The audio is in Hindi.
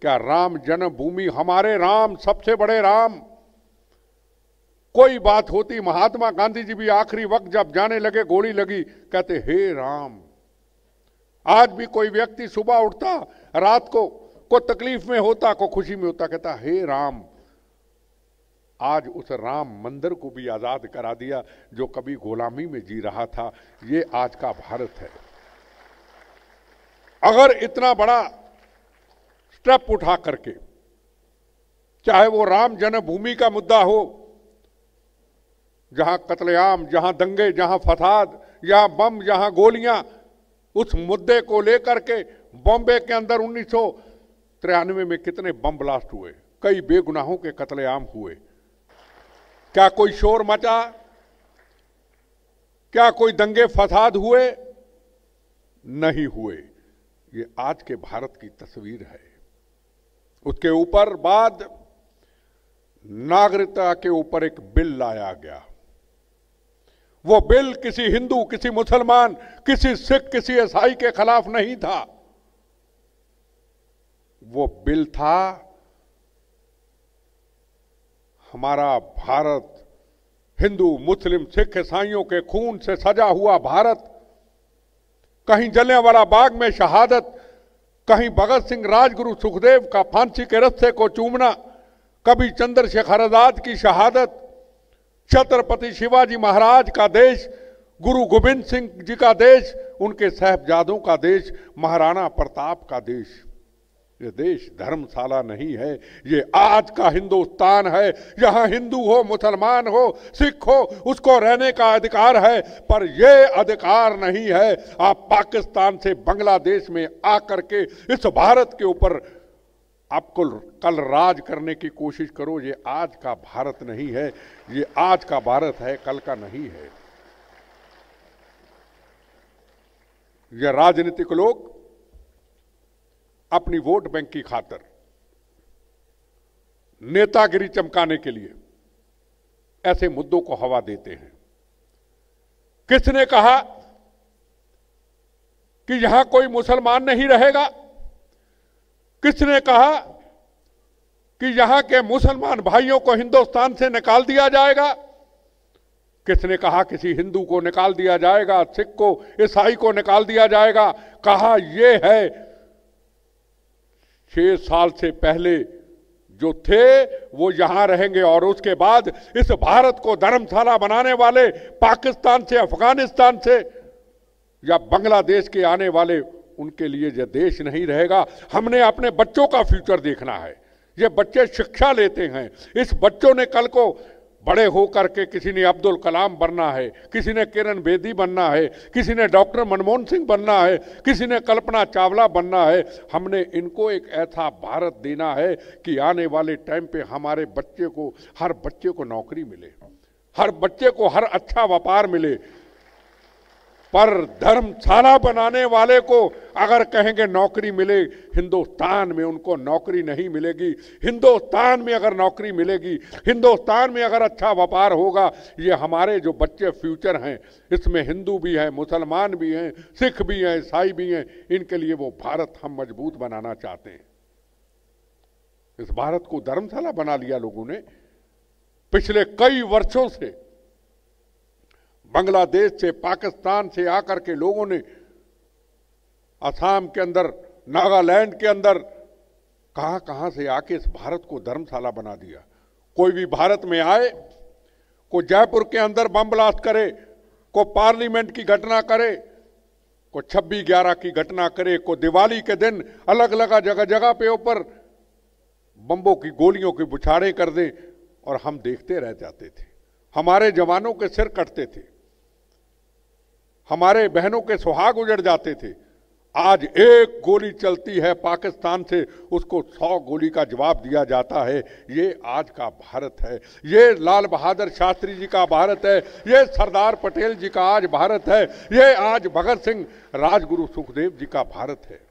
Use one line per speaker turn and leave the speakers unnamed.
क्या राम जन्मभूमि हमारे राम सबसे बड़े राम कोई बात होती महात्मा गांधी जी भी आखिरी वक्त जब जाने लगे गोली लगी कहते हे राम आज भी कोई व्यक्ति सुबह उठता रात को को तकलीफ में होता को खुशी में होता कहता हे राम आज उस राम मंदिर को भी आज़ाद करा दिया जो कभी गुलामी में जी रहा था ये आज का भारत है अगर इतना बड़ा स्टेप उठा करके चाहे वो राम जन्मभूमि का मुद्दा हो जहां कतलेआम जहां दंगे जहां फसाद यहां बम जहां गोलियां उस मुद्दे को लेकर के बॉम्बे के अंदर उन्नीस तिरानवे में कितने बम ब्लास्ट हुए कई बेगुनाहों के कतलेआम हुए क्या कोई शोर मचा क्या कोई दंगे फसाद हुए नहीं हुए ये आज के भारत की तस्वीर है उसके ऊपर बाद नागरिकता के ऊपर एक बिल लाया गया वो बिल किसी हिंदू किसी मुसलमान किसी सिख किसी ईसाई के खिलाफ नहीं था वो बिल था हमारा भारत हिंदू मुस्लिम सिख ईसाइयों के खून से सजा हुआ भारत कहीं जलने वाला बाग में शहादत कहीं भगत सिंह राजगुरु सुखदेव का फांसी के रस्से को चूमना कभी चंद्रशेखर आजाद की शहादत छत्रपति शिवाजी महाराज का देश गुरु गोविंद सिंह जी का देश उनके साहबजादों का देश महाराणा प्रताप का देश ये देश धर्मशाला नहीं है ये आज का हिंदुस्तान है यहाँ हिंदू हो मुसलमान हो सिख हो उसको रहने का अधिकार है पर ये अधिकार नहीं है आप पाकिस्तान से बांग्लादेश में आकर के इस भारत के ऊपर आपको कल राज करने की कोशिश करो ये आज का भारत नहीं है ये आज का भारत है कल का नहीं है ये राजनीतिक लोग अपनी वोट बैंक की खातर नेतागिरी चमकाने के लिए ऐसे मुद्दों को हवा देते हैं किसने कहा कि यहां कोई मुसलमान नहीं रहेगा किसने कहा कि यहां के मुसलमान भाइयों को हिंदुस्तान से निकाल दिया जाएगा किसने कहा किसी हिंदू को निकाल दिया जाएगा सिख को ईसाई को निकाल दिया जाएगा कहा यह है छह साल से पहले जो थे वो यहां रहेंगे और उसके बाद इस भारत को धर्मशाला बनाने वाले पाकिस्तान से अफगानिस्तान से या बांग्लादेश के आने वाले उनके लिए यह देश नहीं रहेगा हमने अपने बच्चों का फ्यूचर देखना है ये बच्चे शिक्षा लेते हैं इस बच्चों ने कल को बड़े होकर के किसी ने अब्दुल कलाम बनना है किसी ने किरण बेदी बनना है किसी ने डॉक्टर मनमोहन सिंह बनना है किसी ने कल्पना चावला बनना है हमने इनको एक ऐसा भारत देना है कि आने वाले टाइम पे हमारे बच्चे को हर बच्चे को नौकरी मिले हर बच्चे को हर अच्छा व्यापार मिले पर धर्मशाला बनाने वाले को अगर कहेंगे नौकरी मिले हिंदुस्तान में उनको नौकरी नहीं मिलेगी हिंदुस्तान में अगर नौकरी मिलेगी हिंदुस्तान में अगर अच्छा व्यापार होगा ये हमारे जो बच्चे फ्यूचर हैं इसमें हिंदू भी हैं मुसलमान भी हैं सिख भी हैं ईसाई भी हैं इनके लिए वो भारत हम मजबूत बनाना चाहते हैं इस भारत को धर्मशाला बना लिया लोगों ने पिछले कई वर्षों से बांग्लादेश से पाकिस्तान से आकर के लोगों ने असम के अंदर नागालैंड के अंदर कहाँ कहाँ से आके इस भारत को धर्मशाला बना दिया कोई भी भारत में आए को जयपुर के अंदर बम ब्लास्ट करे को पार्लियामेंट की घटना करे को छब्बीस ग्यारह की घटना करे को दिवाली के दिन अलग अलग जगह जगह पे ऊपर बम्बों की गोलियों की बुछारें कर दें और हम देखते रह जाते थे हमारे जवानों के सिर कटते थे हमारे बहनों के सुहाग उजड़ जाते थे आज एक गोली चलती है पाकिस्तान से उसको सौ गोली का जवाब दिया जाता है ये आज का भारत है ये लाल बहादुर शास्त्री जी का भारत है ये सरदार पटेल जी का आज भारत है ये आज भगत सिंह राजगुरु सुखदेव जी का भारत है